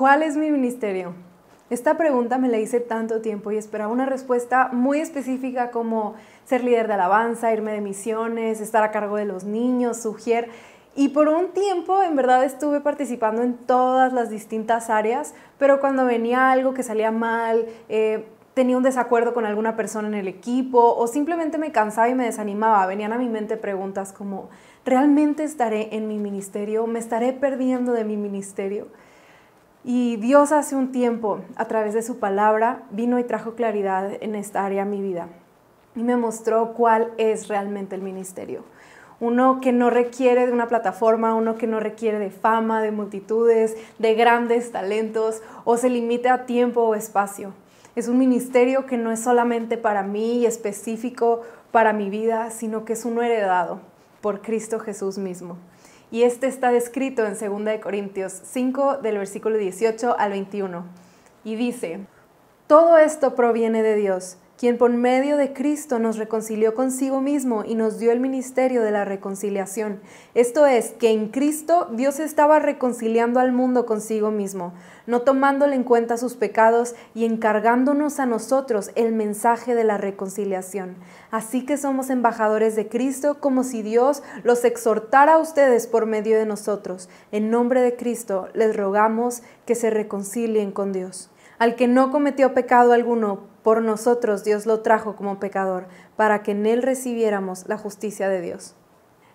¿Cuál es mi ministerio? Esta pregunta me la hice tanto tiempo y esperaba una respuesta muy específica como ser líder de alabanza, irme de misiones, estar a cargo de los niños, sugier. Y por un tiempo en verdad estuve participando en todas las distintas áreas, pero cuando venía algo que salía mal, eh, tenía un desacuerdo con alguna persona en el equipo o simplemente me cansaba y me desanimaba, venían a mi mente preguntas como, ¿realmente estaré en mi ministerio? ¿Me estaré perdiendo de mi ministerio? Y Dios hace un tiempo, a través de su palabra, vino y trajo claridad en esta área de mi vida y me mostró cuál es realmente el ministerio. Uno que no requiere de una plataforma, uno que no requiere de fama, de multitudes, de grandes talentos o se limite a tiempo o espacio. Es un ministerio que no es solamente para mí y específico para mi vida, sino que es uno heredado por Cristo Jesús mismo y este está descrito en 2 Corintios 5 del versículo 18 al 21 y dice, todo esto proviene de Dios, quien por medio de Cristo nos reconcilió consigo mismo y nos dio el ministerio de la reconciliación. Esto es, que en Cristo Dios estaba reconciliando al mundo consigo mismo, no tomándole en cuenta sus pecados y encargándonos a nosotros el mensaje de la reconciliación. Así que somos embajadores de Cristo como si Dios los exhortara a ustedes por medio de nosotros. En nombre de Cristo les rogamos que se reconcilien con Dios al que no cometió pecado alguno, por nosotros Dios lo trajo como pecador, para que en él recibiéramos la justicia de Dios.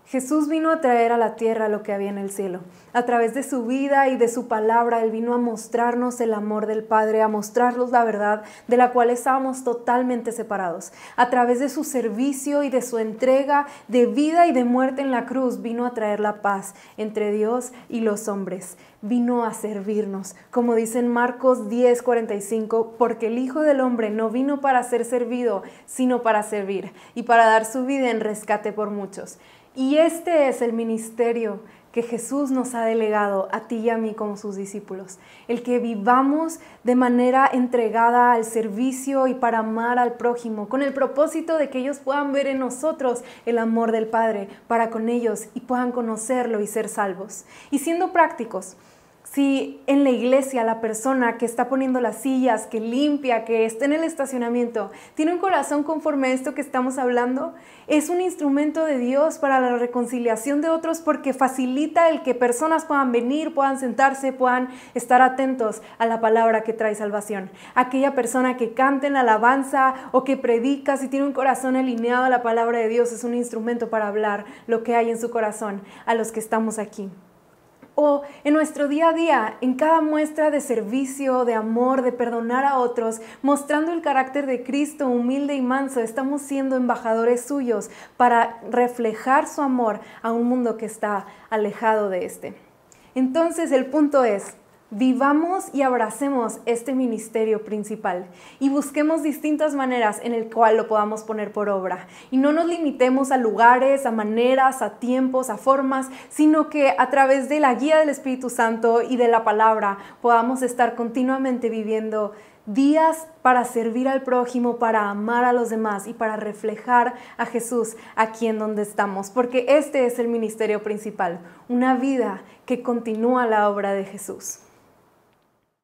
Jesús vino a traer a la tierra lo que había en el cielo. A través de su vida y de su palabra, Él vino a mostrarnos el amor del Padre, a mostrarnos la verdad de la cual estábamos totalmente separados. A través de su servicio y de su entrega de vida y de muerte en la cruz, vino a traer la paz entre Dios y los hombres. Vino a servirnos, como dicen Marcos 10:45, porque el Hijo del Hombre no vino para ser servido, sino para servir y para dar su vida en rescate por muchos. Y este es el ministerio que Jesús nos ha delegado a ti y a mí como sus discípulos. El que vivamos de manera entregada al servicio y para amar al prójimo, con el propósito de que ellos puedan ver en nosotros el amor del Padre para con ellos y puedan conocerlo y ser salvos. Y siendo prácticos, si en la iglesia la persona que está poniendo las sillas, que limpia, que está en el estacionamiento, tiene un corazón conforme a esto que estamos hablando, es un instrumento de Dios para la reconciliación de otros porque facilita el que personas puedan venir, puedan sentarse, puedan estar atentos a la palabra que trae salvación. Aquella persona que canta en alabanza o que predica, si tiene un corazón alineado a la palabra de Dios, es un instrumento para hablar lo que hay en su corazón a los que estamos aquí o en nuestro día a día, en cada muestra de servicio, de amor, de perdonar a otros, mostrando el carácter de Cristo humilde y manso, estamos siendo embajadores suyos para reflejar su amor a un mundo que está alejado de este. Entonces el punto es, Vivamos y abracemos este ministerio principal y busquemos distintas maneras en el cual lo podamos poner por obra. Y no nos limitemos a lugares, a maneras, a tiempos, a formas, sino que a través de la guía del Espíritu Santo y de la palabra podamos estar continuamente viviendo días para servir al prójimo, para amar a los demás y para reflejar a Jesús aquí en donde estamos, porque este es el ministerio principal, una vida que continúa la obra de Jesús.